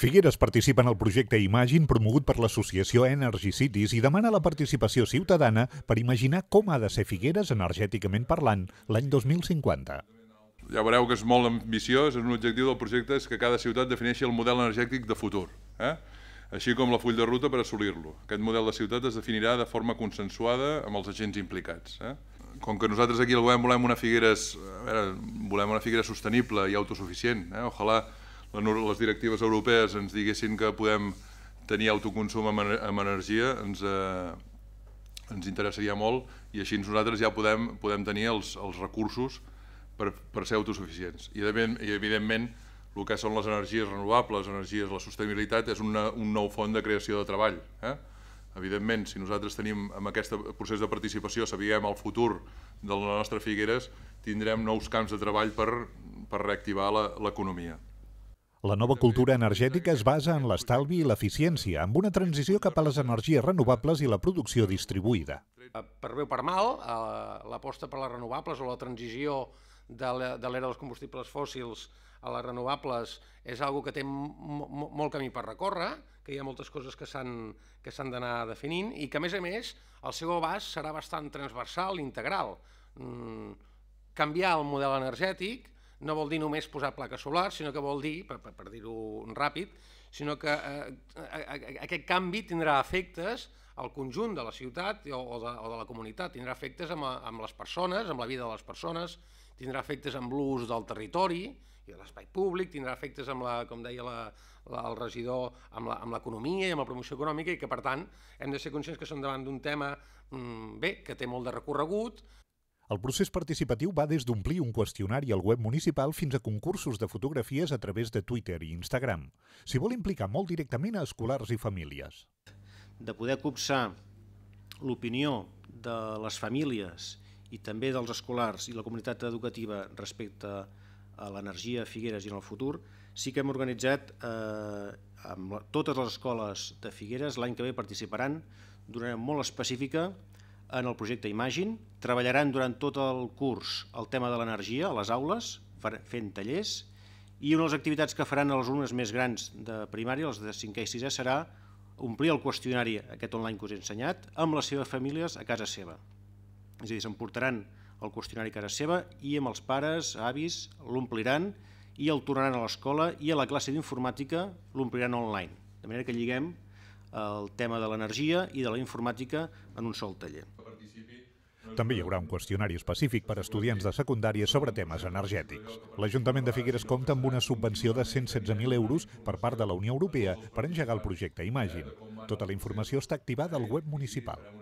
Figueres participa en el projecte Imagine promogut per l'associació Energy Cities i demana la participació ciutadana per imaginar com ha de ser Figueres energèticament parlant l'any 2050. Ja veureu que és molt ambiciós, és un objectiu del projecte és que cada ciutat defineixi el model energètic de futur, eh? així com la full de ruta per assolir-lo. Aquest model de ciutat es definirà de forma consensuada amb els agents implicats. Eh? com que nosaltres aquí al govern volem una Figueres, a veure, volem una Figueres sostenible i autosuficient, eh? ojalà les directives europees ens diguessin que podem tenir autoconsum amb energia, ens, eh, ens interessaria molt i així nosaltres ja podem, podem tenir els, els recursos per, per ser autosuficients. I, evidentment, el que són les energies renovables, les energies, la sostenibilitat, és una, un nou font de creació de treball. Eh? Evidentment, si nosaltres tenim amb aquest procés de participació, sabíem el futur de la nostra Figueres, tindrem nous camps de treball per, per reactivar l'economia. La nova cultura energètica es basa en l'estalvi i l'eficiència, amb una transició cap a les energies renovables i la producció distribuïda. Eh, per bé o per mal, eh, l'aposta per les renovables o la transició de l'era dels combustibles fòssils a les renovables és algo que té molt camí per recórrer, que hi ha moltes coses que s'han d'anar definint i que, a més a més, el seu abast serà bastant transversal i integral. Mm, canviar el model energètic, no vol dir només posar plaques solars, sinó que vol dir, per, per, per dir-ho ràpid, sinó que eh, aquest canvi tindrà efectes al conjunt de la ciutat o, o, de, o de la comunitat, tindrà efectes amb, amb les persones, amb la vida de les persones, tindrà efectes amb l'ús del territori i de l'espai públic, tindrà efectes amb la, com deia la, la, el regidor, amb l'economia i amb la promoció econòmica i que per tant hem de ser conscients que som davant d'un tema mm, bé, que té molt de recorregut, el procés participatiu va des d'omplir un qüestionari al web municipal fins a concursos de fotografies a través de Twitter i Instagram. S'hi vol implicar molt directament a escolars i famílies. De poder copsar l'opinió de les famílies i també dels escolars i la comunitat educativa respecte a l'energia a Figueres i en el futur, sí que hem organitzat eh, amb totes les escoles de Figueres, l'any que ve participaran, d'una manera molt específica, en el projecte Imagine, treballaran durant tot el curs el tema de l'energia a les aules, fent tallers, i una de les activitats que faran els alumnes més grans de primària, els de 5è i 6è, serà omplir el qüestionari aquest online que us he ensenyat amb les seves famílies a casa seva. És a dir, s'emportaran el qüestionari a casa seva i amb els pares, avis, l'ompliran i el tornaran a l'escola i a la classe d'informàtica l'ompliran online. De manera que lliguem el tema de l'energia i de la informàtica en un sol taller. També hi haurà un qüestionari específic per a estudiants de secundària sobre temes energètics. L'Ajuntament de Figueres compta amb una subvenció de 116.000 euros per part de la Unió Europea per engegar el projecte Imagine. Tota la informació està activada al web municipal.